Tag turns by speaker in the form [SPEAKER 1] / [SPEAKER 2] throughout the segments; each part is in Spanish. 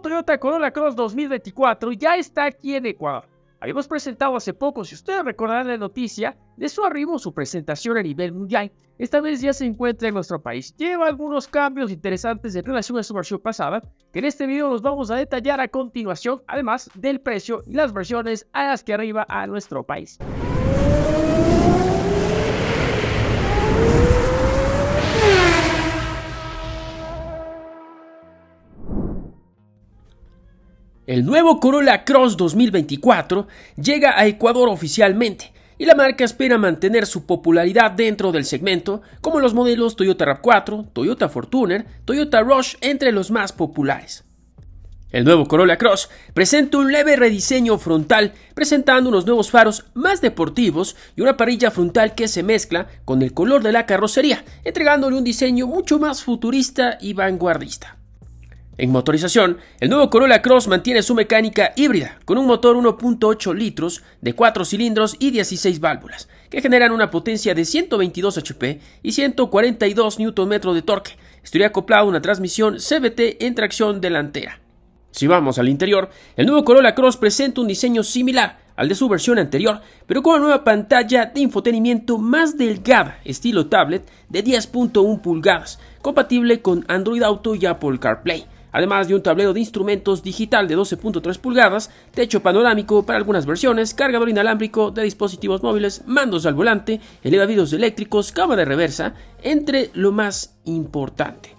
[SPEAKER 1] Toyota Corolla Cross 2024 ya está aquí en Ecuador. Habíamos presentado hace poco, si ustedes recordarán la noticia, de su arribo su presentación a nivel mundial. Esta vez ya se encuentra en nuestro país. Lleva algunos cambios interesantes en relación a su versión pasada, que en este video los vamos a detallar a continuación, además del precio y las versiones a las que arriba a nuestro país. El nuevo Corolla Cross 2024 llega a Ecuador oficialmente y la marca espera mantener su popularidad dentro del segmento, como los modelos Toyota RAV4, Toyota Fortuner, Toyota Rush entre los más populares. El nuevo Corolla Cross presenta un leve rediseño frontal, presentando unos nuevos faros más deportivos y una parrilla frontal que se mezcla con el color de la carrocería, entregándole un diseño mucho más futurista y vanguardista. En motorización, el nuevo Corolla Cross mantiene su mecánica híbrida, con un motor 1.8 litros de 4 cilindros y 16 válvulas, que generan una potencia de 122 HP y 142 Nm de torque. Estaría acoplado a una transmisión CVT en tracción delantera. Si vamos al interior, el nuevo Corolla Cross presenta un diseño similar al de su versión anterior, pero con una nueva pantalla de infotenimiento más delgada, estilo tablet, de 10.1 pulgadas, compatible con Android Auto y Apple CarPlay además de un tablero de instrumentos digital de 12.3 pulgadas, techo panorámico para algunas versiones, cargador inalámbrico de dispositivos móviles, mandos al volante, elevados eléctricos, cámara de reversa, entre lo más importante.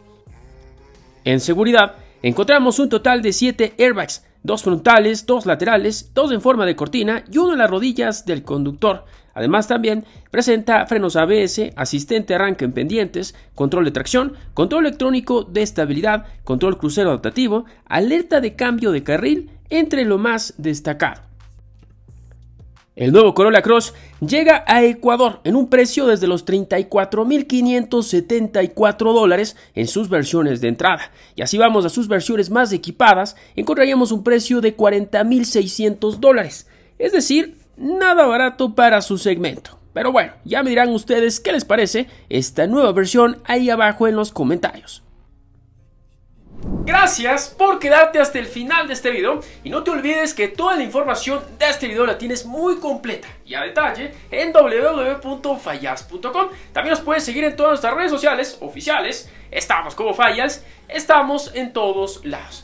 [SPEAKER 1] En seguridad, encontramos un total de 7 airbags, dos frontales, dos laterales, dos en forma de cortina y uno en las rodillas del conductor. Además también presenta frenos ABS, asistente arranque en pendientes, control de tracción, control electrónico de estabilidad, control crucero adaptativo, alerta de cambio de carril, entre lo más destacado. El nuevo Corolla Cross llega a Ecuador en un precio desde los 34.574 dólares en sus versiones de entrada. Y así vamos a sus versiones más equipadas, encontraríamos un precio de 40.600 dólares. Es decir, nada barato para su segmento. Pero bueno, ya me dirán ustedes qué les parece esta nueva versión ahí abajo en los comentarios. Gracias por quedarte hasta el final de este video y no te olvides que toda la información de este video la tienes muy completa y a detalle en www.fallas.com. También nos puedes seguir en todas nuestras redes sociales oficiales, estamos como Fallas, estamos en todos lados.